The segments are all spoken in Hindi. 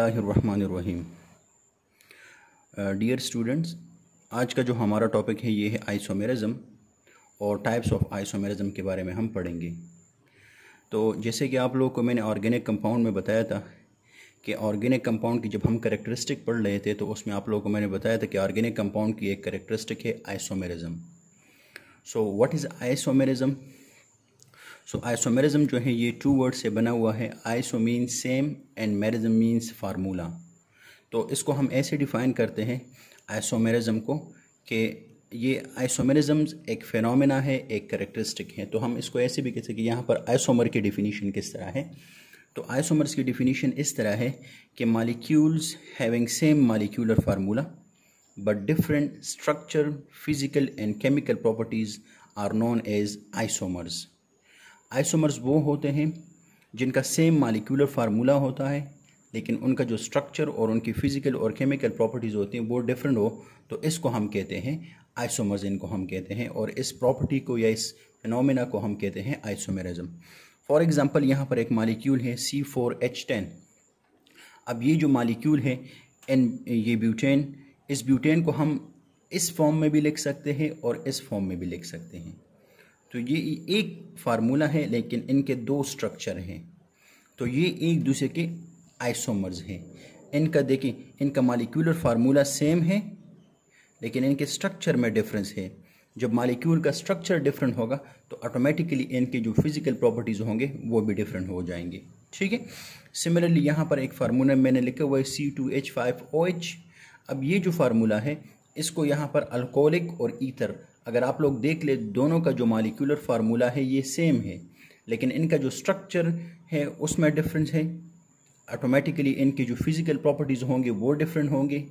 रहीम डियर स्टूडेंट्स आज का जो हमारा टॉपिक है ये है आइसोमेरिज्म और टाइप्स ऑफ आइसोमेरिज्म के बारे में हम पढ़ेंगे तो जैसे कि आप लोगों को मैंने ऑर्गेनिक कंपाउंड में बताया था कि ऑर्गेनिक कंपाउंड की जब हम करेक्टरिस्टिक पढ़ रहे थे तो उसमें आप लोगों को मैंने बताया था कि ऑर्गेनिक कंपाउंड की एक करेक्टरिस्टिक है isomerism so what is isomerism so isomerism जो है ये टू वर्ड से बना हुआ है iso mean same and merism means formula तो इसको हम ऐसे डिफाइन करते हैं आइसोमेरिज्म को कि ये आइसोमेरिज्म एक फेनोमेना है एक करेक्टरिस्टिक है तो हम इसको ऐसे भी कह सकते यहाँ पर आइसोमर की डिफिनीशन किस तरह है तो आइसोमर्स की डिफिनीशन इस तरह है कि molecules having same molecular formula but different structure physical and chemical properties are known as isomers isomers वो होते हैं जिनका सेम मालिक्यूलर फार्मूला होता है लेकिन उनका जो स्ट्रक्चर और उनकी फ़िज़िकल और केमिकल प्रॉपर्टीज़ होती हैं वो डिफरेंट हो तो इसको हम कहते हैं आइसोमर्स इनको हम कहते हैं और इस प्रॉपर्टी को या इस फिनोमिना को हम कहते हैं आइसोमेरिज्म फॉर एग्ज़ाम्पल यहाँ पर एक मालिक्यूल है सी फोर एच टेन अब ये जो मालिक्यूल है एन ये ब्यूटेन इस ब्यूटेन को हम इस फॉर्म में भी लिख सकते हैं और इस फॉर्म में भी लिख सकते हैं तो ये एक फार्मूला है लेकिन इनके दो स्ट्रक्चर हैं तो ये एक दूसरे के आइसोमर्स हैं इनका देखिए इनका मालिक्यूलर फार्मूला सेम है लेकिन इनके स्ट्रक्चर में डिफरेंस है जब मालिक्यूल का स्ट्रक्चर डिफरेंट होगा तो ऑटोमेटिकली इनके जो फिजिकल प्रॉपर्टीज़ होंगे वो भी डिफरेंट हो जाएंगे ठीक है सिमिलरली यहाँ पर एक फार्मूला मैंने लिखा हुआ है C two H five O H अब ये जो फार्मूला है इसको यहाँ पर अल्कोहलिक और ईथर अगर आप लोग देख ले दोनों का जो मालिकुलर फार्मूला है ये सेम है लेकिन इनका जो स्ट्रक्चर है उसमें डिफरेंस है ऑटोमेटिकली इनकी जो फिज़िकल प्रॉपर्टीज़ होंगे वो डिफरेंट होंगे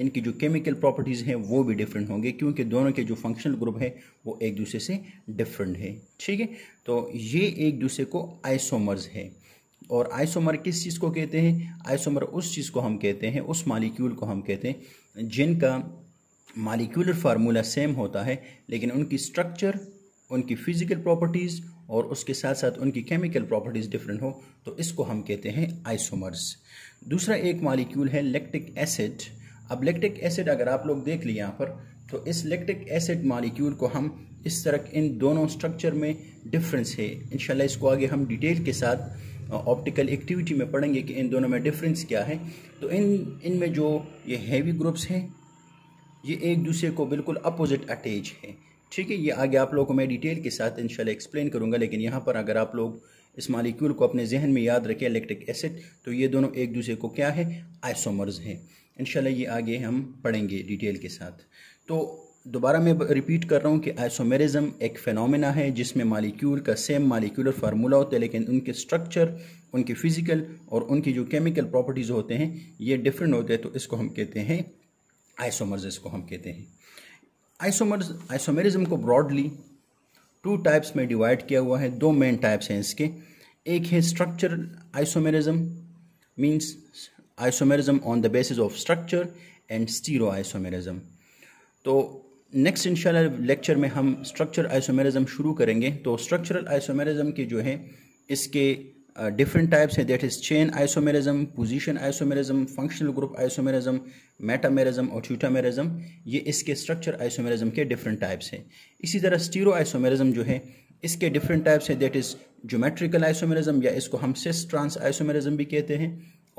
इनकी जो केमिकल प्रॉपर्टीज़ हैं वो भी डिफरेंट होंगे क्योंकि दोनों के जो फंक्शनल ग्रुप हैं वो एक दूसरे से डिफरेंट है ठीक है तो ये एक दूसरे को आइसोमर्स है और आइसोमर किस चीज़ को कहते हैं आइसोमर उस चीज़ को हम कहते हैं उस मालिक्यूल को हम कहते हैं जिनका मालिकुलर फार्मूला सेम होता है लेकिन उनकी स्ट्रक्चर उनकी फिज़िकल प्रॉपर्टीज़ और उसके साथ साथ उनकी केमिकल प्रॉपर्टीज़ डिफरेंट हो तो इसको हम कहते हैं आइसोमर्स दूसरा एक मालिक्यूल है लैक्टिक एसिड अब लैक्टिक एसिड अगर आप लोग देख लें यहाँ पर तो इस लैक्टिक एसिड मालिक्यूल को हम इस तरह इन दोनों स्ट्रक्चर में डिफरेंस है इनशाला इसको आगे हम डिटेल के साथ ऑप्टिकल एक्टिविटी में पढ़ेंगे कि इन दोनों में डिफरेंस क्या है तो इन इनमें जो ये हैवी ग्रुप्स हैं ये एक दूसरे को बिल्कुल अपोजिट अटैच है ठीक है ये आगे आप लोगों को मैं डिटेल के साथ इंशाल्लाह एक्सप्लेन करूँगा लेकिन यहाँ पर अगर आप लोग इस मालिक्यूल को अपने जहन में याद रखें इलेक्ट्रिक एसिड तो ये दोनों एक दूसरे को क्या है आइसोमर्स हैं इनशाला ये आगे हम पढ़ेंगे डिटेल के साथ तो दोबारा मैं रिपीट कर रहा हूँ कि आइसोमेरिज्म एक फ़ेनोमेना है जिसमें मालिक्यूल का सेम मालिक्यूलर फार्मूला होता है लेकिन उनके स्ट्रक्चर उनके फिज़िकल और उनकी जो केमिकल प्रॉपर्टीज़ होते हैं ये डिफरेंट होते हैं तो इसको हम कहते हैं आइसोमर्स इसको हम कहते हैं आइसोमर्स आइसोमेरिज्म को ब्रॉडली टू टाइप्स में डिवाइड किया हुआ है दो मेन टाइप्स हैं इसके एक है structural isomerism means isomerism on the basis of structure and stereo isomerism तो नेक्स्ट इंशाल्लाह लेक्चर में हम स्ट्रक्चर आइसोमेरिज्म शुरू करेंगे तो स्ट्रक्चरल आइसोमेरिज्म के जो है इसके uh, different types that is chain isomerism position isomerism functional group isomerism metamerism और tutamerism ये इसके structure isomerism के different types हैं इसी तरह stero isomerism जो है इसके different types हैं that is geometrical isomerism या इसको हम cis trans isomerism भी कहते हैं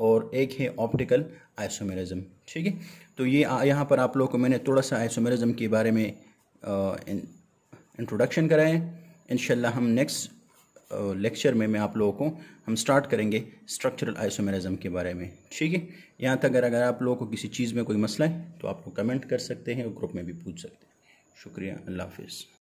और एक है ऑप्टिकल आइसोमेरिज्म ठीक है तो ये यह यहाँ पर आप लोग को मैंने थोड़ा सा आइसोमेरिज्म के बारे में इंट्रोडक्शन कराएं इन हम नेक्स्ट लेक्चर में मैं आप लोगों को हम स्टार्ट करेंगे स्ट्रक्चरल आइसोमेरिज्म के बारे में ठीक है यहाँ तक अगर अगर आप लोगों को किसी चीज़ में कोई मसला है तो आप लोग कमेंट कर सकते हैं और ग्रुप में भी पूछ सकते हैं शुक्रिया अल्लाह हाफिज़